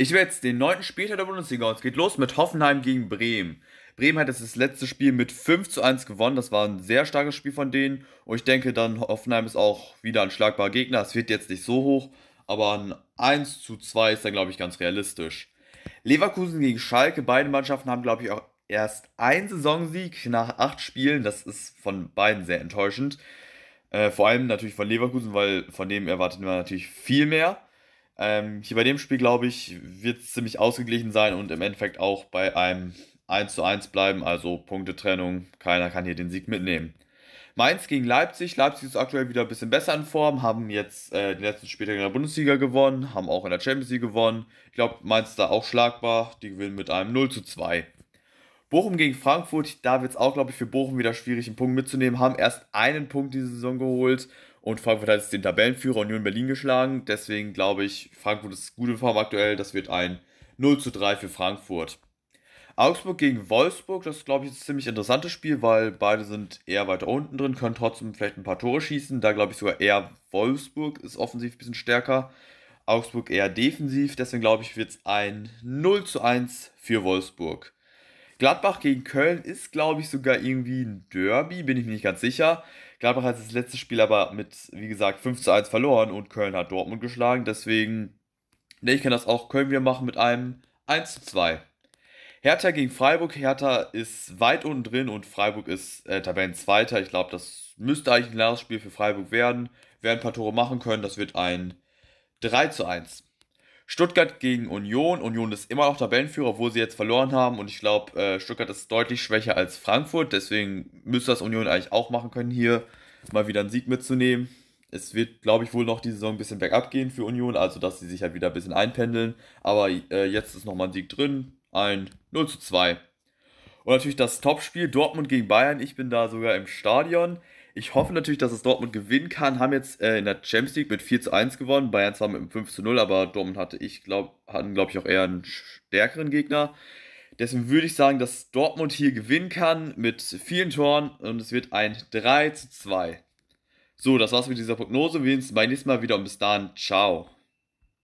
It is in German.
Ich werde jetzt den neunten Spieltag der Bundesliga und es geht los mit Hoffenheim gegen Bremen. Bremen hat jetzt das letzte Spiel mit 5 zu 1 gewonnen. Das war ein sehr starkes Spiel von denen. Und ich denke dann, Hoffenheim ist auch wieder ein schlagbarer Gegner. Es wird jetzt nicht so hoch, aber ein 1 zu 2 ist dann, glaube ich, ganz realistisch. Leverkusen gegen Schalke. Beide Mannschaften haben, glaube ich, auch erst einen Saisonsieg nach acht Spielen. Das ist von beiden sehr enttäuschend. Äh, vor allem natürlich von Leverkusen, weil von dem erwartet man natürlich viel mehr. Ähm, hier bei dem Spiel, glaube ich, wird es ziemlich ausgeglichen sein und im Endeffekt auch bei einem 1 zu 1 bleiben, also Punktetrennung. Keiner kann hier den Sieg mitnehmen. Mainz gegen Leipzig. Leipzig ist aktuell wieder ein bisschen besser in Form, haben jetzt äh, den letzten Spieltag in der Bundesliga gewonnen, haben auch in der Champions League gewonnen. Ich glaube, Mainz ist da auch schlagbar. Die gewinnen mit einem 0 zu 2. Bochum gegen Frankfurt, da wird es auch, glaube ich, für Bochum wieder schwierig, einen Punkt mitzunehmen. Haben erst einen Punkt diese Saison geholt, und Frankfurt hat jetzt den Tabellenführer Union Berlin geschlagen. Deswegen glaube ich, Frankfurt ist gut in Form aktuell. Das wird ein 0 zu 3 für Frankfurt. Augsburg gegen Wolfsburg, das ist, glaube ich, ein ziemlich interessantes Spiel, weil beide sind eher weiter unten drin, können trotzdem vielleicht ein paar Tore schießen. Da glaube ich sogar eher Wolfsburg ist offensiv ein bisschen stärker. Augsburg eher defensiv, deswegen glaube ich, wird es ein 0 zu 1 für Wolfsburg. Gladbach gegen Köln ist, glaube ich, sogar irgendwie ein Derby, bin ich mir nicht ganz sicher. Gladbach hat das letzte Spiel aber mit, wie gesagt, 5 zu 1 verloren und Köln hat Dortmund geschlagen. Deswegen, ne, ich kann das auch Köln wieder machen mit einem 1 zu 2. Hertha gegen Freiburg. Hertha ist weit unten drin und Freiburg ist äh, Tabellenzweiter. Ich glaube, das müsste eigentlich ein klares Spiel für Freiburg werden. Werden ein paar Tore machen können. Das wird ein 3 zu 1. Stuttgart gegen Union. Union ist immer noch Tabellenführer, obwohl sie jetzt verloren haben. Und ich glaube, äh, Stuttgart ist deutlich schwächer als Frankfurt. Deswegen müsste das Union eigentlich auch machen können, hier mal wieder einen Sieg mitzunehmen. Es wird, glaube ich, wohl noch die Saison ein bisschen bergab gehen für Union, also dass sie sich halt wieder ein bisschen einpendeln. Aber äh, jetzt ist nochmal ein Sieg drin. Ein 0 zu 2. Und natürlich das Topspiel Dortmund gegen Bayern. Ich bin da sogar im Stadion ich hoffe natürlich, dass es Dortmund gewinnen kann. Haben jetzt äh, in der Champions League mit 4 zu 1 gewonnen. Bayern zwar mit 5 zu 0, aber Dortmund hatte ich glaub, hatten, glaube ich, auch eher einen stärkeren Gegner. Deswegen würde ich sagen, dass Dortmund hier gewinnen kann mit vielen Toren und es wird ein 3 zu 2. So, das war's mit dieser Prognose. Wir sehen uns beim nächsten Mal wieder und bis dann. Ciao.